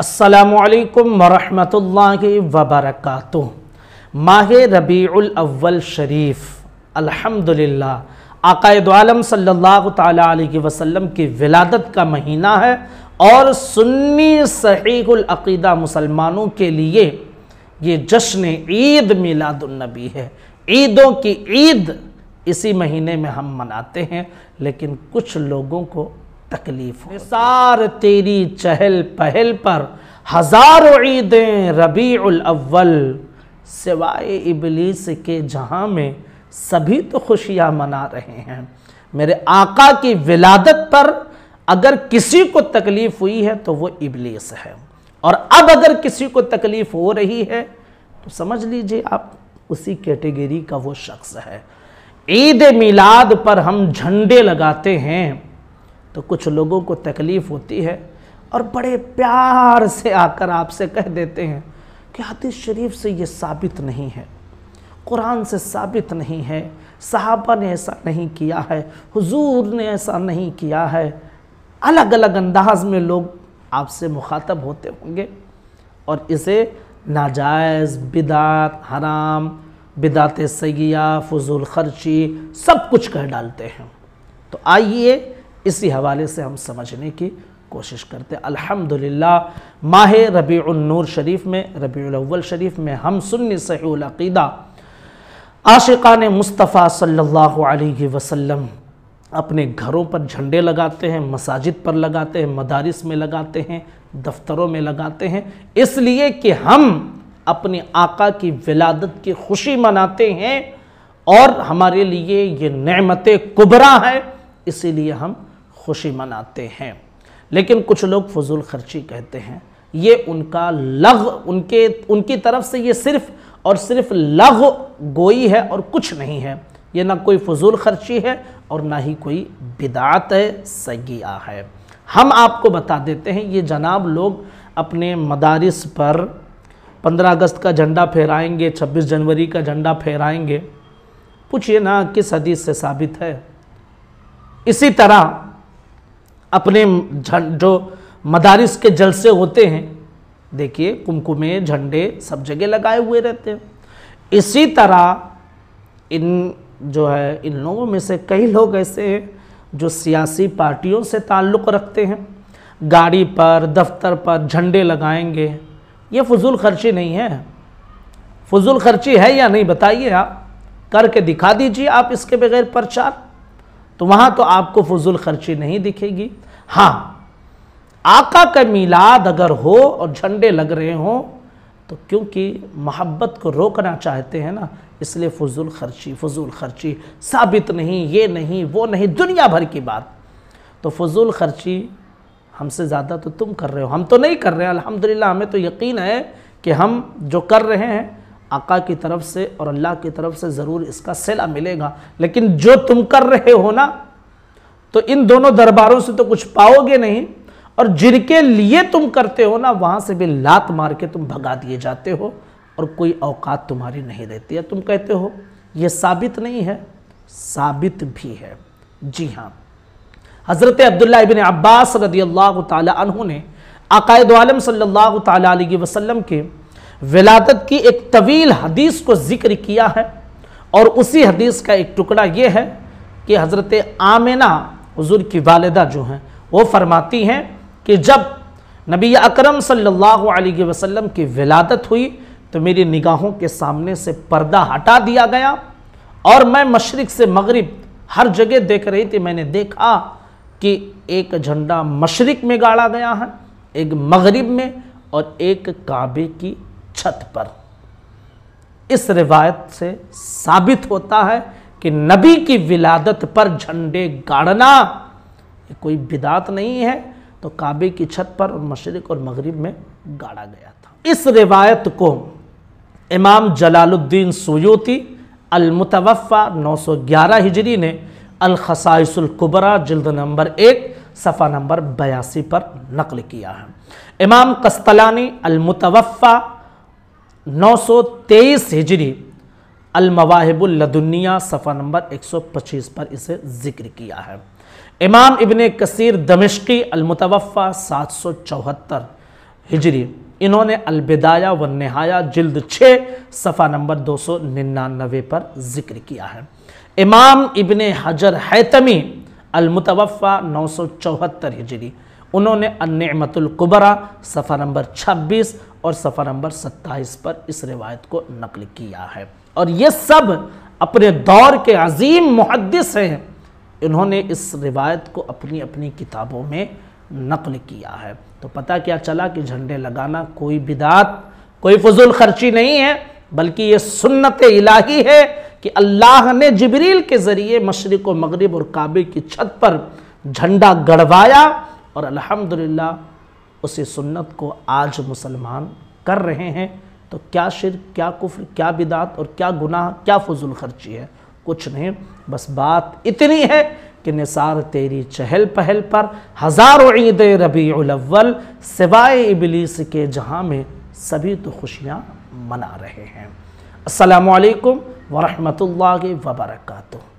असलकम वरहमल वबरक माह रबीउल शरीफ अल्हम्दुलिल्लाह आकायद आलम सल्लल्लाहु ताला अलैहि वसल्लम की विलादत का महीना है और सुन्नी सहीकुल मुसलमानों के लिए ये जश्न ईद मिलादुलनबी है ईदों की ईद इसी महीने में हम मनाते हैं लेकिन कुछ लोगों को तकलीफ सार तेरी चहल पहल पर हजारों ईदें रबी अव्वल सिवाय इबलीस के जहाँ में सभी तो खुशियाँ मना रहे हैं मेरे आका की विलादत पर अगर किसी को तकलीफ़ हुई है तो वो इबलीस है और अब अगर किसी को तकलीफ़ हो रही है तो समझ लीजिए आप उसी कैटेगरी का वो शख्स है ईद मिलाद पर हम झंडे लगाते हैं तो कुछ लोगों को तकलीफ़ होती है और बड़े प्यार से आकर आपसे कह देते हैं कि हदीस शरीफ से ये साबित नहीं है कुरान से साबित नहीं है साहबा ने ऐसा नहीं किया है हुजूर ने ऐसा नहीं किया है अलग अलग अंदाज में लोग आपसे मुखातब होते होंगे और इसे नाजायज़ बिदात हराम बिदात सैया फजूल खर्ची सब कुछ कह डालते हैं तो आइए इसी हवाले से हम समझने की कोशिश करते अल्हम्दुलिल्लाह माह नूर शरीफ में रबील शरीफ में हम सुन्नी सहीदा आशिकान मुस्तफ़ा सल्लल्लाहु अलैहि वसल्लम अपने घरों पर झंडे लगाते हैं मसाजिद पर लगाते हैं मदारिस में लगाते हैं दफ्तरों में लगाते हैं इसलिए कि हम अपने आका की विलादत की खुशी मनाते हैं और हमारे लिए ये नमत कुबरा है इसीलिए हम खुशी मनाते हैं लेकिन कुछ लोग फजूल खर्ची कहते हैं ये उनका लग उनके उनकी तरफ से ये सिर्फ और सिर्फ लग गोई है और कुछ नहीं है ये ना कोई फजूल खर्ची है और ना ही कोई बिदात है सगिया है हम आपको बता देते हैं ये जनाब लोग अपने मदारस पर 15 अगस्त का झंडा फहराएंगे 26 जनवरी का झंडा फहराएंगे पूछिए ना किस हदीस से साबित है इसी तरह अपने जो मदारिस के जलसे होते हैं देखिए कुमकुमे झंडे सब जगह लगाए हुए रहते हैं इसी तरह इन जो है इन लोगों में से कई लोग ऐसे हैं जो सियासी पार्टियों से ताल्लुक़ रखते हैं गाड़ी पर दफ्तर पर झंडे लगाएंगे ये फजूल खर्ची नहीं है फजूल खर्ची है या नहीं बताइए आप करके दिखा दीजिए आप इसके बगैर प्रचार तो वहाँ तो आपको फजूल खर्ची नहीं दिखेगी हाँ आका का मीलाद अगर हो और झंडे लग रहे हों तो क्योंकि मोहब्बत को रोकना चाहते हैं ना इसलिए फजूल खर्ची फजूल खर्ची साबित नहीं ये नहीं वो नहीं दुनिया भर की बात तो फजूल खर्ची हमसे ज़्यादा तो तुम कर रहे हो हम तो नहीं कर रहे हैं अल्हम्दुलिल्लाह हमें तो यकीन है कि हम जो कर रहे हैं आका की तरफ से और अल्लाह की तरफ से ज़रूर इसका सिला मिलेगा लेकिन जो तुम कर रहे हो ना तो इन दोनों दरबारों से तो कुछ पाओगे नहीं और जिनके लिए तुम करते हो ना वहाँ से भी लात मार के तुम भगा दिए जाते हो और कोई औकात तुम्हारी नहीं रहती है तुम कहते हो ये साबित नहीं है साबित भी है जी हाँ हज़रत अब्दुल्ला इबिन अब्बास रदी अल्लाह तु ने अकायद आलम सल्लल्लाहु अलैहि के विलादत की एक तवील हदीस को जिक्र किया है और उसी हदीस का एक टुकड़ा ये है कि हज़रत आमिना हजूर की वालदा जो हैं वो फरमाती हैं कि जब नबी अकरम सल्लल्लाहु अलैहि वसल्लम की विलादत हुई तो मेरी निगाहों के सामने से पर्दा हटा दिया गया और मैं मशरक़ से मगरब हर जगह देख रही थी मैंने देखा कि एक झंडा मशरक़ में गाड़ा गया है एक मगरब में और एक काबे की छत पर इस रिवायत से साबित होता है कि नबी की विलादत पर झंडे गाड़ना कोई बिदात नहीं है तो काबे की छत पर और मशरक़ और मगरिब में गाड़ा गया था इस रिवायत को इमाम जलालुद्दीन नौ अलमतवफ़ा ग्यारह हिजरी ने अलखसाइसुल्कुबरा जल्द नंबर एक सफ़ा नंबर बयासी पर नकल किया है इमाम कस्तलानी अलमतवफ़ा 923 हिजरी अलमवाहिबुल्लदुनिया सफ़ा नंबर 125 पर इसे जिक्र किया है इमाम इबन कसीर दमिश्की अलमतवफ़ा सात सौ चौहत्तर हिजरी इन्होंने अलबिदाया व नहाया जल्द छः सफ़ा नंबर दो सौ निन्यानवे पर जिक्र किया है इमाम इबन हजर हैतमी अलमतवफ़ा नौ सौ चौहत्तर हिजरी उन्होंने अनमतुल्कुबरा सफ़ा नंबर 26 और सफ़ा नंबर 27 पर इस रिवायत को नकल किया है और ये सब अपने दौर के अजीम मुहदस हैं इन्होंने इस रिवायत को अपनी अपनी किताबों में नकल किया है तो पता क्या चला कि झंडे लगाना कोई बिदात कोई फजूल खर्ची नहीं है बल्कि ये सुन्नत इलाही है कि अल्लाह ने जबरील के ज़रिए मशरक़ मगरब और काबे की छत पर झंडा गड़वाया और अल्हम्दुलिल्लाह उसी सुन्नत को आज मुसलमान कर रहे हैं तो क्या शिर क्या कुफ्र क्या बिदात और क्या गुनाह क्या फजूल खर्ची है कुछ नहीं बस बात इतनी है कि निसार तेरी चहल पहल पर हज़ारों ईद रबी अव्वल सिवाय इबलीस के जहाँ में सभी तो खुशियाँ मना रहे हैं असलकम वरहमल वबरकू